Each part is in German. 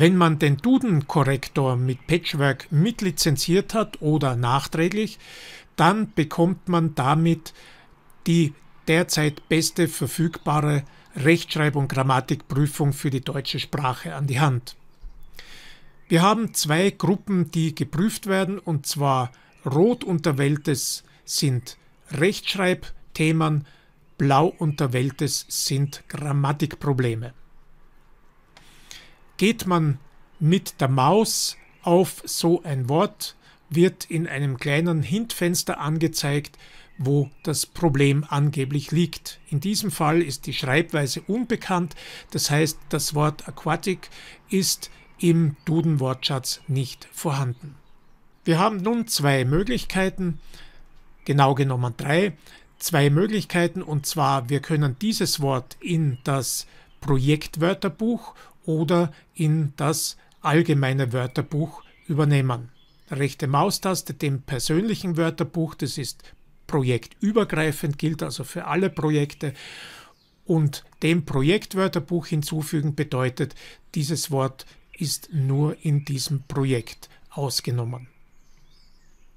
Wenn man den Duden-Korrektor mit Patchwork mitlizenziert hat oder nachträglich, dann bekommt man damit die derzeit beste verfügbare Rechtschreib- und Grammatikprüfung für die deutsche Sprache an die Hand. Wir haben zwei Gruppen, die geprüft werden, und zwar rot unterwähltes sind Rechtschreibthemen, blau unterwähltes sind Grammatikprobleme. Geht man mit der Maus auf so ein Wort, wird in einem kleinen Hintfenster angezeigt, wo das Problem angeblich liegt. In diesem Fall ist die Schreibweise unbekannt, das heißt, das Wort Aquatic ist im Duden-Wortschatz nicht vorhanden. Wir haben nun zwei Möglichkeiten, genau genommen drei, zwei Möglichkeiten und zwar wir können dieses Wort in das Projektwörterbuch oder in das allgemeine Wörterbuch übernehmen. Rechte Maustaste dem persönlichen Wörterbuch, das ist projektübergreifend, gilt also für alle Projekte. Und dem Projektwörterbuch hinzufügen bedeutet, dieses Wort ist nur in diesem Projekt ausgenommen.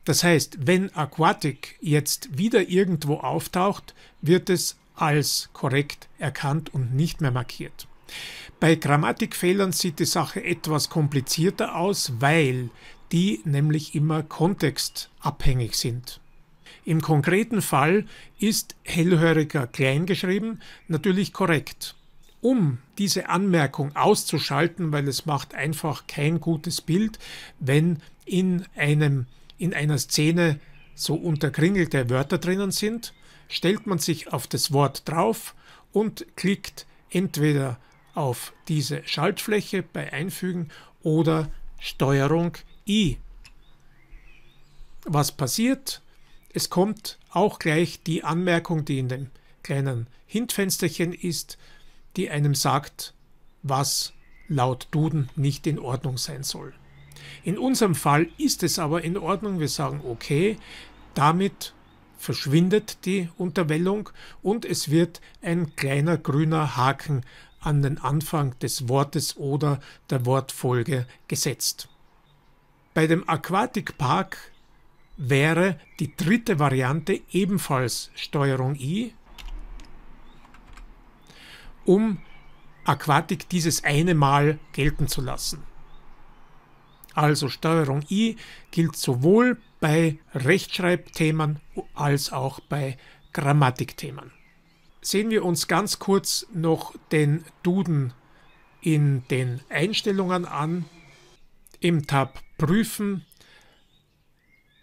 Das heißt, wenn Aquatic jetzt wieder irgendwo auftaucht, wird es als korrekt erkannt und nicht mehr markiert. Bei Grammatikfehlern sieht die Sache etwas komplizierter aus, weil die nämlich immer kontextabhängig sind. Im konkreten Fall ist hellhöriger kleingeschrieben natürlich korrekt. Um diese Anmerkung auszuschalten, weil es macht einfach kein gutes Bild, wenn in, einem, in einer Szene so unterkringelte Wörter drinnen sind, stellt man sich auf das Wort drauf und klickt entweder auf diese Schaltfläche bei Einfügen oder Steuerung I. Was passiert? Es kommt auch gleich die Anmerkung, die in dem kleinen Hintfensterchen ist, die einem sagt, was laut Duden nicht in Ordnung sein soll. In unserem Fall ist es aber in Ordnung. Wir sagen okay, damit verschwindet die Unterwellung und es wird ein kleiner grüner Haken an den Anfang des Wortes oder der Wortfolge gesetzt. Bei dem Aquatikpark wäre die dritte Variante ebenfalls Steuerung I, um Aquatik dieses eine Mal gelten zu lassen. Also Steuerung I gilt sowohl bei Rechtschreibthemen als auch bei Grammatikthemen sehen wir uns ganz kurz noch den Duden in den Einstellungen an, im Tab Prüfen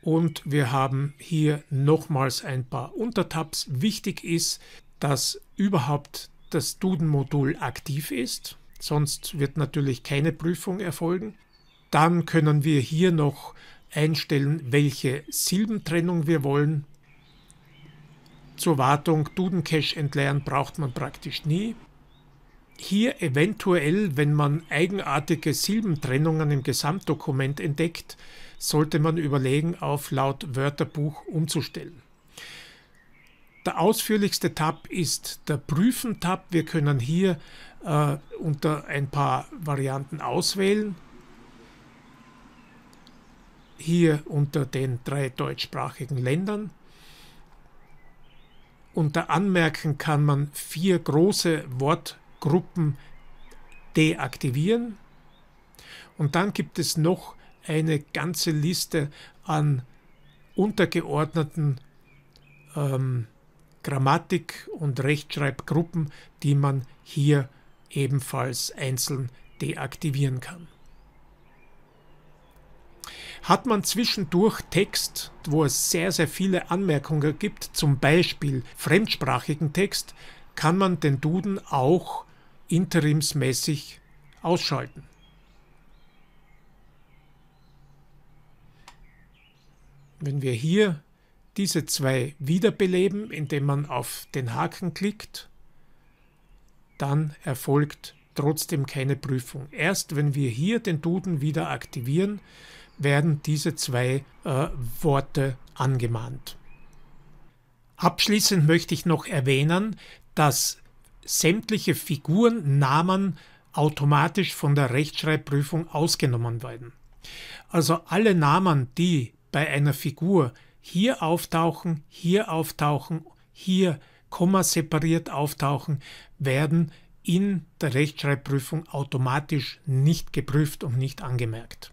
und wir haben hier nochmals ein paar Untertabs. Wichtig ist, dass überhaupt das Duden-Modul aktiv ist, sonst wird natürlich keine Prüfung erfolgen. Dann können wir hier noch einstellen, welche Silbentrennung wir wollen. Zur Wartung Dudencache entleeren braucht man praktisch nie. Hier eventuell, wenn man eigenartige Silbentrennungen im Gesamtdokument entdeckt, sollte man überlegen, auf laut Wörterbuch umzustellen. Der ausführlichste Tab ist der Prüfen-Tab. Wir können hier äh, unter ein paar Varianten auswählen. Hier unter den drei deutschsprachigen Ländern. Unter Anmerken kann man vier große Wortgruppen deaktivieren. Und dann gibt es noch eine ganze Liste an untergeordneten ähm, Grammatik- und Rechtschreibgruppen, die man hier ebenfalls einzeln deaktivieren kann hat man zwischendurch Text, wo es sehr, sehr viele Anmerkungen gibt, zum Beispiel fremdsprachigen Text, kann man den Duden auch interimsmäßig ausschalten. Wenn wir hier diese zwei wiederbeleben, indem man auf den Haken klickt, dann erfolgt trotzdem keine Prüfung. Erst wenn wir hier den Duden wieder aktivieren, werden diese zwei äh, Worte angemahnt. Abschließend möchte ich noch erwähnen, dass sämtliche Figurennamen automatisch von der Rechtschreibprüfung ausgenommen werden. Also alle Namen, die bei einer Figur hier auftauchen, hier auftauchen, hier Komma separiert auftauchen, werden in der Rechtschreibprüfung automatisch nicht geprüft und nicht angemerkt.